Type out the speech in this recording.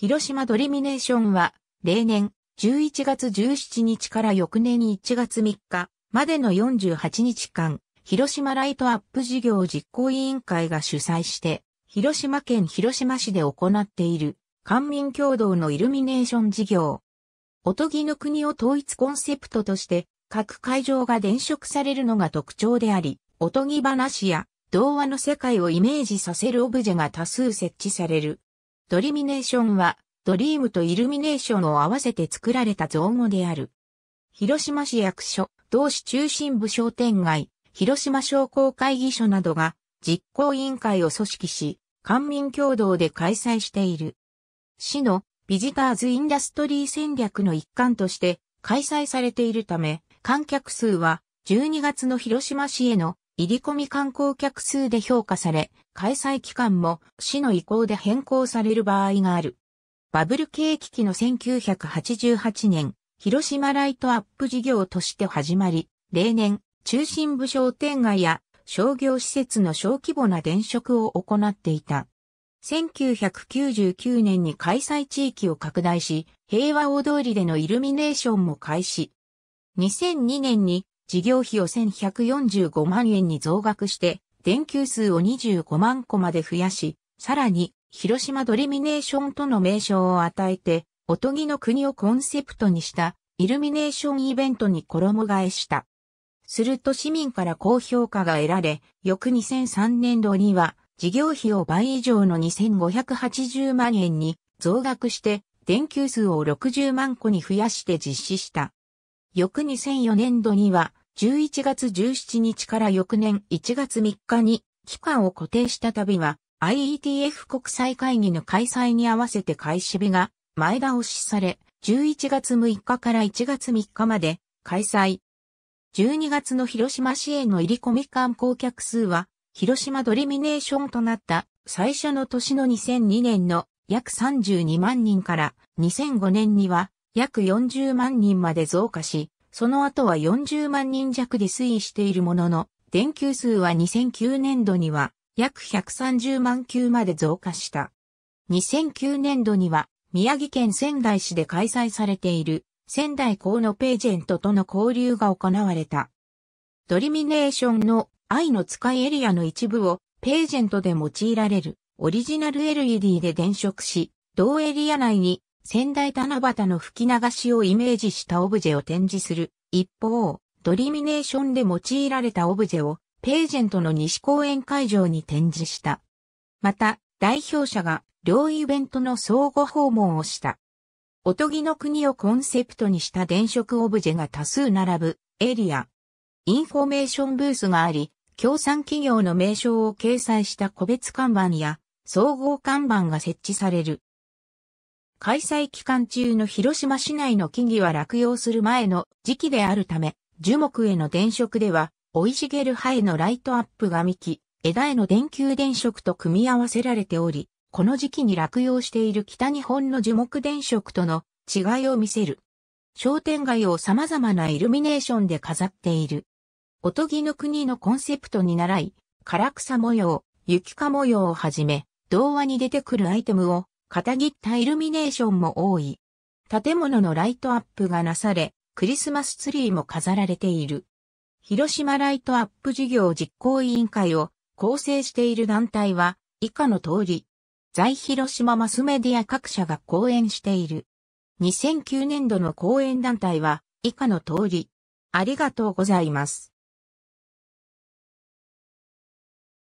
広島ドリミネーションは、例年11月17日から翌年1月3日までの48日間、広島ライトアップ事業実行委員会が主催して、広島県広島市で行っている、官民共同のイルミネーション事業。おとぎの国を統一コンセプトとして、各会場が電飾されるのが特徴であり、おとぎ話や童話の世界をイメージさせるオブジェが多数設置される。ドリミネーションは、ドリームとイルミネーションを合わせて作られた造語である。広島市役所、同市中心部商店街、広島商工会議所などが実行委員会を組織し、官民共同で開催している。市のビジターズインダストリー戦略の一環として開催されているため、観客数は12月の広島市への入り込み観光客数で評価され、開催期間も市の意向で変更される場合がある。バブル景気期の1988年、広島ライトアップ事業として始まり、例年、中心部商店街や商業施設の小規模な電飾を行っていた。1999年に開催地域を拡大し、平和大通りでのイルミネーションも開始。2002年に事業費を1145万円に増額して、電球数を25万個まで増やし、さらに、広島ドリミネーションとの名称を与えて、おとぎの国をコンセプトにした、イルミネーションイベントに衣替えした。すると市民から高評価が得られ、翌2003年度には、事業費を倍以上の2580万円に増額して、電球数を60万個に増やして実施した。翌2004年度には、11月17日から翌年1月3日に期間を固定した旅は IETF 国際会議の開催に合わせて開始日が前倒しされ、11月6日から1月3日まで開催。12月の広島市への入り込み観光客数は、広島ドリミネーションとなった最初の年の2002年の約32万人から2005年には約40万人まで増加し、その後は40万人弱で推移しているものの、電球数は2009年度には約130万球まで増加した。2009年度には宮城県仙台市で開催されている仙台港のページェントとの交流が行われた。ドリミネーションの愛の使いエリアの一部をページェントで用いられるオリジナル LED で電飾し、同エリア内に仙台七夕の吹き流しをイメージしたオブジェを展示する。一方、ドリミネーションで用いられたオブジェをページェントの西公園会場に展示した。また、代表者が両イベントの相互訪問をした。おとぎの国をコンセプトにした電飾オブジェが多数並ぶエリア。インフォメーションブースがあり、協賛企業の名称を掲載した個別看板や総合看板が設置される。開催期間中の広島市内の木々は落葉する前の時期であるため、樹木への電飾では、生い茂る葉へのライトアップが幹、枝への電球電飾と組み合わせられており、この時期に落葉している北日本の樹木電飾との違いを見せる。商店街を様々なイルミネーションで飾っている。おとぎの国のコンセプトに倣い、唐草模様、雪花模様をはじめ、童話に出てくるアイテムを片切ったイルミネーションも多い。建物のライトアップがなされ、クリスマスツリーも飾られている。広島ライトアップ事業実行委員会を構成している団体は以下の通り、在広島マスメディア各社が講演している。2009年度の講演団体は以下の通り、ありがとうございます。